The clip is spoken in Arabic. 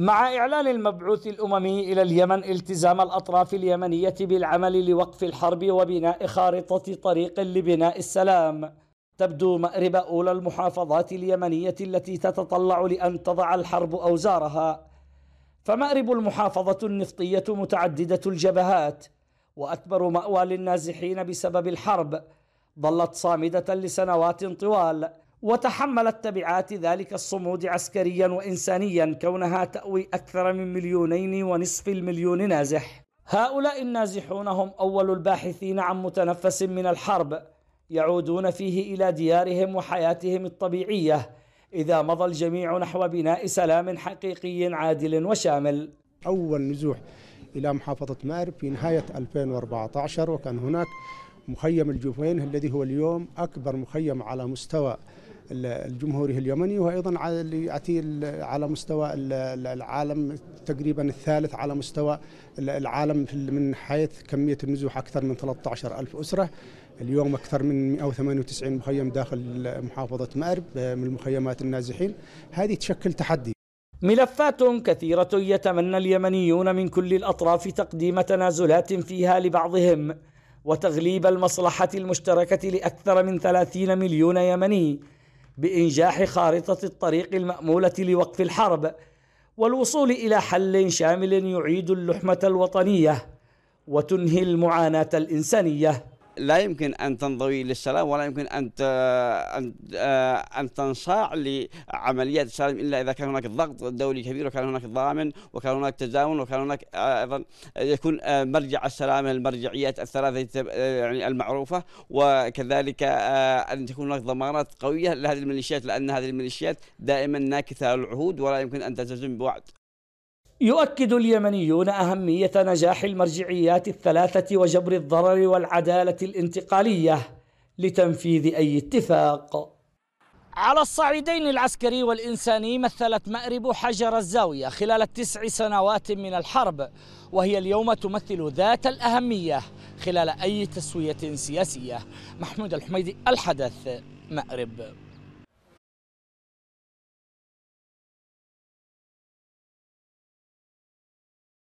مع إعلان المبعوث الأممي إلى اليمن التزام الأطراف اليمنية بالعمل لوقف الحرب وبناء خارطة طريق لبناء السلام تبدو مأرب أولى المحافظات اليمنية التي تتطلع لأن تضع الحرب أوزارها فمأرب المحافظة النفطية متعددة الجبهات وأكبر مأوى للنازحين بسبب الحرب ظلت صامدة لسنوات طوال وتحملت تبعات ذلك الصمود عسكريا وإنسانيا كونها تأوي أكثر من مليونين ونصف المليون نازح هؤلاء النازحون هم أول الباحثين عن متنفس من الحرب يعودون فيه إلى ديارهم وحياتهم الطبيعية إذا مضى الجميع نحو بناء سلام حقيقي عادل وشامل أول نزوح إلى محافظة مأرب في نهاية 2014 وكان هناك مخيم الجوفين الذي هو اليوم أكبر مخيم على مستوى الجمهوري اليمني وأيضا على مستوى العالم تقريبا الثالث على مستوى العالم من حيث كمية النزوح أكثر من 13 ألف أسرة اليوم أكثر من 198 مخيم داخل محافظة مأرب من مخيمات النازحين هذه تشكل تحدي ملفات كثيرة يتمنى اليمنيون من كل الأطراف تقديم تنازلات فيها لبعضهم وتغليب المصلحة المشتركة لأكثر من 30 مليون يمني بإنجاح خارطة الطريق المأمولة لوقف الحرب والوصول إلى حل شامل يعيد اللحمة الوطنية وتنهي المعاناة الإنسانية لا يمكن أن تنضوي للسلام ولا يمكن أن أن آه، أن تنصاع لعمليات السلام إلا إذا كان هناك ضغط دولي كبير وكان هناك ضامن وكان هناك تزامن وكان هناك آه، أيضا يكون آه، مرجع السلام المرجعيات الثلاثة يعني المعروفة وكذلك أن تكون هناك ضمانات قوية لهذه الميليشيات لأن هذه الميليشيات دائما ناكثة العهود ولا يمكن أن تلتزم بوعد يؤكد اليمنيون أهمية نجاح المرجعيات الثلاثة وجبر الضرر والعدالة الانتقالية لتنفيذ أي اتفاق على الصعيدين العسكري والإنساني مثلت مأرب حجر الزاوية خلال التسع سنوات من الحرب وهي اليوم تمثل ذات الأهمية خلال أي تسوية سياسية محمود الحميدي الحدث مأرب